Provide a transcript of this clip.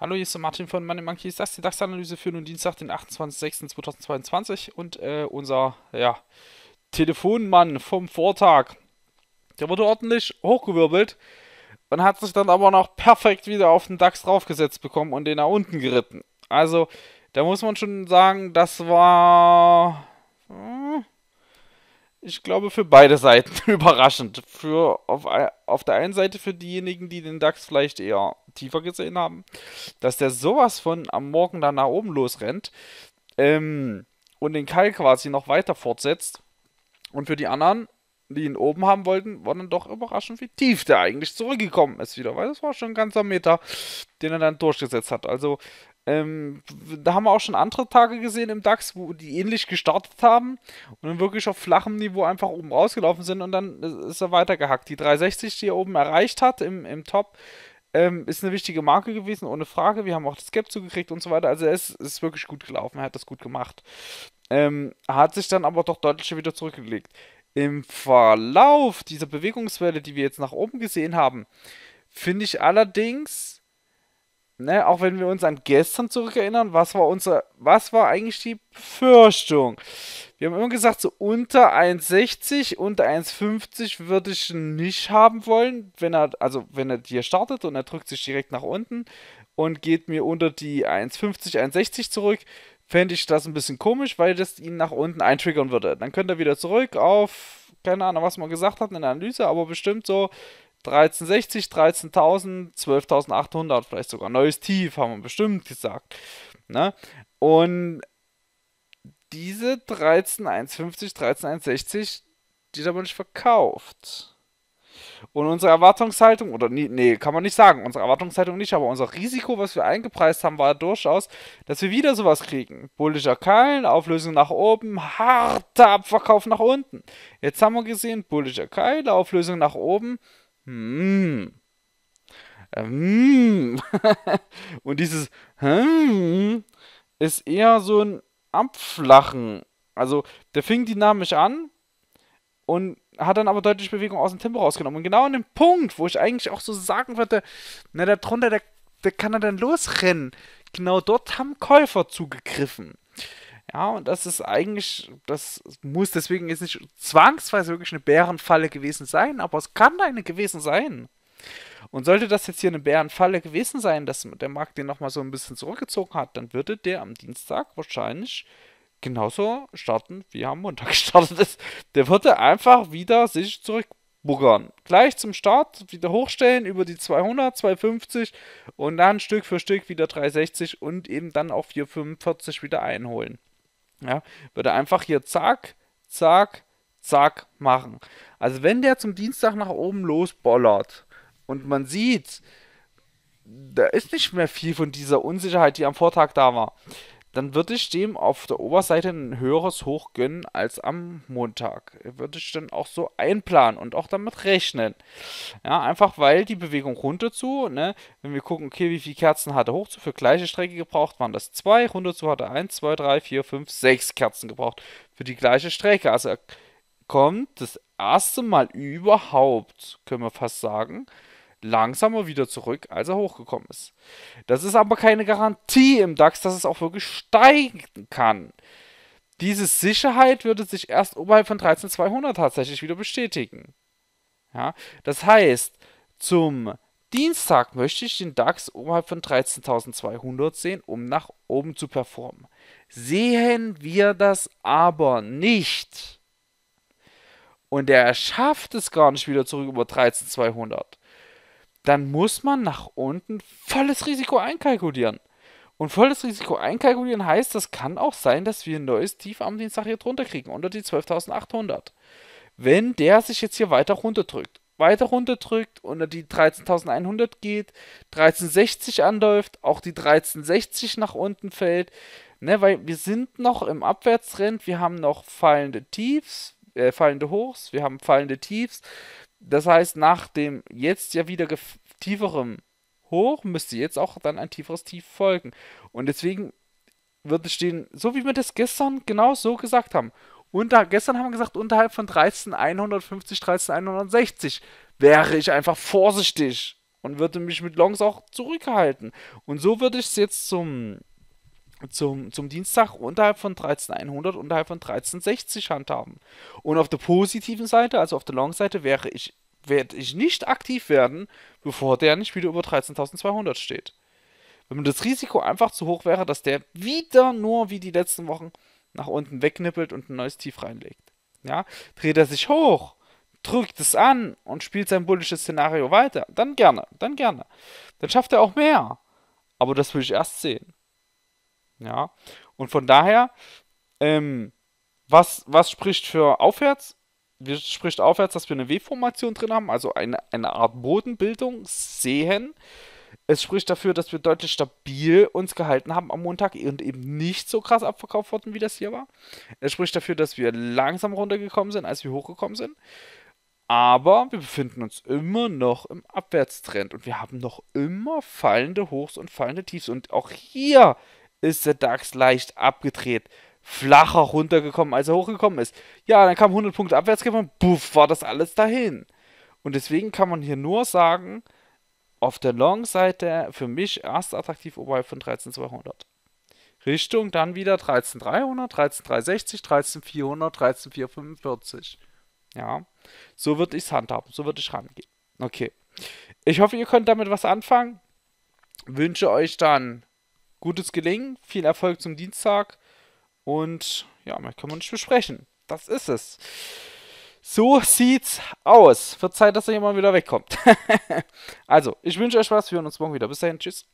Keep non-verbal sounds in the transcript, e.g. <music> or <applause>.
Hallo, hier ist der Martin von Money Monkeys. Das ist die DAX-Analyse für nun Dienstag, den 28.06.2022. Und äh, unser ja, Telefonmann vom Vortag, der wurde ordentlich hochgewirbelt und hat sich dann aber noch perfekt wieder auf den DAX draufgesetzt bekommen und den nach unten geritten. Also, da muss man schon sagen, das war ich glaube, für beide Seiten <laughs> überraschend. Für auf, auf der einen Seite für diejenigen, die den DAX vielleicht eher tiefer gesehen haben, dass der sowas von am Morgen dann nach oben losrennt ähm, und den Keil quasi noch weiter fortsetzt. Und für die anderen, die ihn oben haben wollten, war dann doch überraschend, wie tief der eigentlich zurückgekommen ist wieder, weil das war schon ein ganzer Meter, den er dann durchgesetzt hat. Also ähm, da haben wir auch schon andere Tage gesehen im DAX, wo die ähnlich gestartet haben und dann wirklich auf flachem Niveau einfach oben rausgelaufen sind und dann ist er weitergehackt. Die 360, die er oben erreicht hat im, im Top, ähm, ist eine wichtige Marke gewesen, ohne Frage. Wir haben auch das Gap zugekriegt und so weiter. Also es ist wirklich gut gelaufen, er hat das gut gemacht. Ähm, hat sich dann aber doch deutlich wieder zurückgelegt. Im Verlauf dieser Bewegungswelle, die wir jetzt nach oben gesehen haben, finde ich allerdings, Ne, auch wenn wir uns an gestern zurückerinnern, was war unser, was war eigentlich die Befürchtung? Wir haben immer gesagt, so unter 1,60, unter 1,50 würde ich nicht haben wollen, wenn er, also wenn er hier startet und er drückt sich direkt nach unten und geht mir unter die 1,50, 1,60 zurück, fände ich das ein bisschen komisch, weil das ihn nach unten eintriggern würde. Dann könnte er wieder zurück auf, keine Ahnung, was man gesagt hat in der Analyse, aber bestimmt so 1360, 13.000, 12.800 vielleicht sogar. Neues Tief haben wir bestimmt gesagt. Ne? Und diese 13,150, 13,160, die haben wir nicht verkauft. Und unsere Erwartungshaltung, oder nie, nee, kann man nicht sagen, unsere Erwartungshaltung nicht, aber unser Risiko, was wir eingepreist haben, war durchaus, dass wir wieder sowas kriegen. Bullischer Kallen, Auflösung nach oben, harter Abverkauf nach unten. Jetzt haben wir gesehen, bullischer Keil, Auflösung nach oben, hm. Hm. <laughs> Und dieses hm ist eher so ein Abflachen. Also, der fing dynamisch an und hat dann aber deutlich Bewegung aus dem Tempo rausgenommen. Und genau an dem Punkt, wo ich eigentlich auch so sagen würde, na, da drunter, der, der kann er dann losrennen. Genau dort haben Käufer zugegriffen. Ja, und das ist eigentlich, das muss deswegen jetzt nicht zwangsweise wirklich eine Bärenfalle gewesen sein, aber es kann eine gewesen sein. Und sollte das jetzt hier eine Bärenfalle gewesen sein, dass der Markt den nochmal so ein bisschen zurückgezogen hat, dann würde der am Dienstag wahrscheinlich genauso starten, wie er am Montag <laughs> gestartet ist. Der würde einfach wieder sich zurückbuggern. Gleich zum Start wieder hochstellen über die 200, 250 und dann Stück für Stück wieder 360 und eben dann auch 445 wieder einholen. Ja, würde einfach hier zack, zack, zack machen. Also wenn der zum Dienstag nach oben losbollert und man sieht, da ist nicht mehr viel von dieser Unsicherheit, die am Vortag da war dann würde ich dem auf der Oberseite ein höheres Hoch gönnen als am Montag. Würde ich dann auch so einplanen und auch damit rechnen. Ja, einfach weil die Bewegung runter zu, ne, wenn wir gucken, okay, wie viele Kerzen hat er hoch zu, für gleiche Strecke gebraucht waren das zwei, runter zu hat er 1, 2, 3, 4, 5, 6 Kerzen gebraucht für die gleiche Strecke. Also er kommt das erste Mal überhaupt, können wir fast sagen, langsamer wieder zurück, als er hochgekommen ist. Das ist aber keine Garantie im DAX, dass es auch wirklich steigen kann. Diese Sicherheit würde sich erst oberhalb von 13.200 tatsächlich wieder bestätigen. Ja, das heißt, zum Dienstag möchte ich den DAX oberhalb von 13.200 sehen, um nach oben zu performen. Sehen wir das aber nicht. Und er schafft es gar nicht wieder zurück über 13.200 dann muss man nach unten volles Risiko einkalkulieren. Und volles Risiko einkalkulieren heißt, das kann auch sein, dass wir ein neues Tief am Dienstag hier drunter kriegen, unter die 12.800. Wenn der sich jetzt hier weiter runterdrückt, weiter runterdrückt, unter die 13.100 geht, 13.60 anläuft, auch die 13.60 nach unten fällt, ne, weil wir sind noch im Abwärtstrend, wir haben noch fallende Tiefs, äh, fallende Hochs, wir haben fallende Tiefs, das heißt, nach dem jetzt ja wieder tieferen Hoch müsste jetzt auch dann ein tieferes Tief folgen. Und deswegen würde stehen, so wie wir das gestern genau so gesagt haben. Und gestern haben wir gesagt, unterhalb von 13,150, 13,160 wäre ich einfach vorsichtig und würde mich mit Longs auch zurückhalten. Und so würde ich es jetzt zum zum, zum Dienstag unterhalb von 13100, unterhalb von 1360 handhaben. Und auf der positiven Seite, also auf der Long-Seite, wäre ich, werde ich nicht aktiv werden, bevor der nicht wieder über 13200 steht. Wenn mir das Risiko einfach zu hoch wäre, dass der wieder nur wie die letzten Wochen nach unten wegnippelt und ein neues Tief reinlegt. Ja, dreht er sich hoch, drückt es an und spielt sein bullisches Szenario weiter, dann gerne, dann gerne. Dann schafft er auch mehr. Aber das will ich erst sehen. Ja. Und von daher, ähm, was, was spricht für aufwärts? Wir spricht aufwärts, dass wir eine W-Formation drin haben, also eine, eine Art Bodenbildung sehen. Es spricht dafür, dass wir deutlich stabil uns gehalten haben am Montag und eben nicht so krass abverkauft wurden, wie das hier war. Es spricht dafür, dass wir langsam runtergekommen sind, als wir hochgekommen sind. Aber wir befinden uns immer noch im Abwärtstrend und wir haben noch immer fallende Hochs und fallende Tiefs. Und auch hier ist der DAX leicht abgedreht. Flacher runtergekommen, als er hochgekommen ist. Ja, dann kam 100 Punkte abwärts und buff, war das alles dahin. Und deswegen kann man hier nur sagen, auf der Long-Seite für mich erst attraktiv oberhalb von 13,200. Richtung dann wieder 13,300, 13,360, 13,400, 13,445. Ja, so würde ich es handhaben, so würde ich rangehen. Okay, ich hoffe, ihr könnt damit was anfangen. Wünsche euch dann gutes Gelingen, viel Erfolg zum Dienstag und ja, mehr können wir nicht besprechen. Das ist es. So sieht's aus. Wird Zeit, dass er hier wieder wegkommt. <laughs> also, ich wünsche euch was. Wir hören uns morgen wieder. Bis dahin. Tschüss.